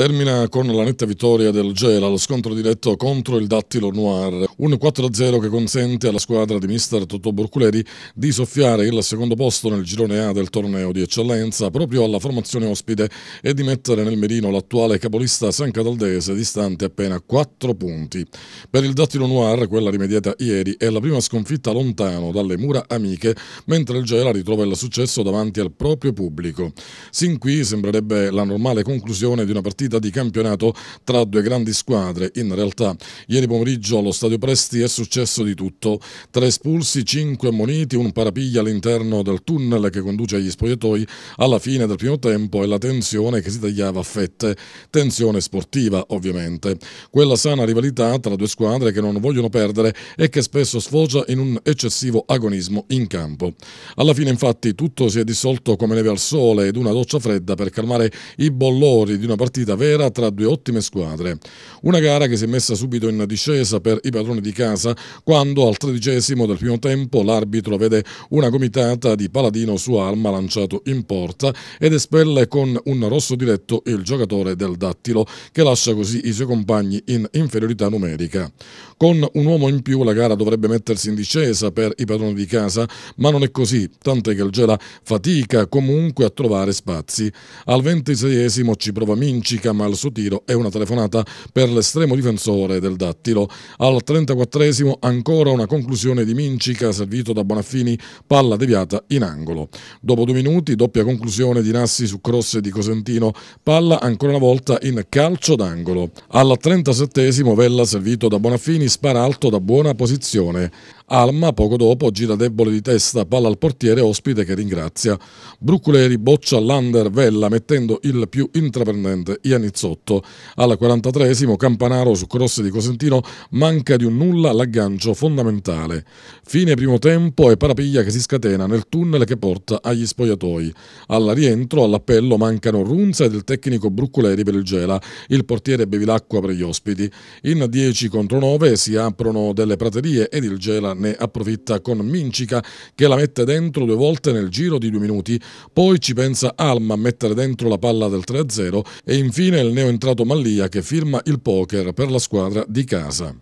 Termina con la netta vittoria del Gela lo scontro diretto contro il Dattilo Noir, un 4-0 che consente alla squadra di mister Totò Borculeri di soffiare il secondo posto nel girone A del torneo di eccellenza proprio alla formazione ospite e di mettere nel mirino l'attuale capolista San Cataldese distante appena 4 punti. Per il Dattilo Noir quella rimediata ieri è la prima sconfitta lontano dalle mura amiche mentre il Gela ritrova il successo davanti al proprio pubblico. Sin qui sembrerebbe la normale conclusione di una partita sfida di campionato tra due grandi squadre. In realtà, ieri pomeriggio allo Stadio Presti è successo di tutto. Tre espulsi, cinque ammoniti, un parapiglia all'interno del tunnel che conduce agli spogliatoi alla fine del primo tempo e la tensione che si tagliava a fette. Tensione sportiva, ovviamente. Quella sana rivalità tra due squadre che non vogliono perdere e che spesso sfocia in un eccessivo agonismo in campo. Alla fine, infatti, tutto si è dissolto come neve al sole ed una doccia fredda per calmare i bollori di una partita partita vera tra due ottime squadre. Una gara che si è messa subito in discesa per i padroni di casa quando al tredicesimo del primo tempo l'arbitro vede una gomitata di Paladino su Alma lanciato in porta ed espelle con un rosso diretto il giocatore del Dattilo che lascia così i suoi compagni in inferiorità numerica. Con un uomo in più la gara dovrebbe mettersi in discesa per i padroni di casa ma non è così, tant'è che il Gela fatica comunque a trovare spazi. Al ventiseiesimo ci prova Minci Ludica, ma il suo tiro è una telefonata per l'estremo difensore del Dattilo. Al 34esimo ancora una conclusione di Mincica, servito da Bonaffini, palla deviata in angolo. Dopo due minuti, doppia conclusione di Nassi su cross di Cosentino, palla ancora una volta in calcio d'angolo. Al 37esimo Vella, servito da Bonaffini, spara alto da buona posizione. Alma poco dopo gira debole di testa, palla al portiere ospite che ringrazia. Bruculeri boccia l'under Vella mettendo il più intraprendente in Ianizzotto. Al 43 esimo Campanaro su cross di Cosentino manca di un nulla l'aggancio fondamentale. Fine primo tempo e Parapiglia che si scatena nel tunnel che porta agli spogliatoi. Al rientro all'appello mancano Runza ed il tecnico Bruccoleri per il Gela, il portiere Bevilacqua per gli ospiti. In 10 contro 9 si aprono delle praterie ed il Gela ne approfitta con Mincica che la mette dentro due volte nel giro di due minuti. Poi ci pensa Alma a mettere dentro la palla del 3-0 e infine Infine il neoentrato Mallia che firma il poker per la squadra di casa.